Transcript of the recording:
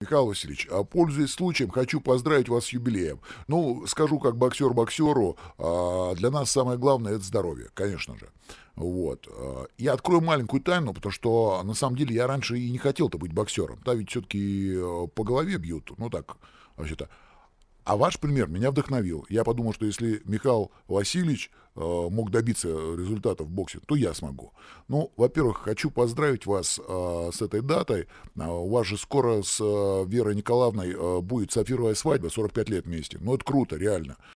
Михаил Васильевич, а, пользуясь случаем, хочу поздравить вас с юбилеем. Ну, скажу как боксер боксеру, а, для нас самое главное – это здоровье, конечно же. Вот. А, я открою маленькую тайну, потому что, на самом деле, я раньше и не хотел-то быть боксером. Да, ведь все-таки по голове бьют, ну так, вообще-то. А ваш пример меня вдохновил. Я подумал, что если Михаил Васильевич Э, мог добиться результата в боксе, то я смогу. Ну, во-первых, хочу поздравить вас а, с этой датой. А, у вас же скоро с а, Верой Николаевной будет сапфировая свадьба, 45 лет вместе. Ну, это круто, реально.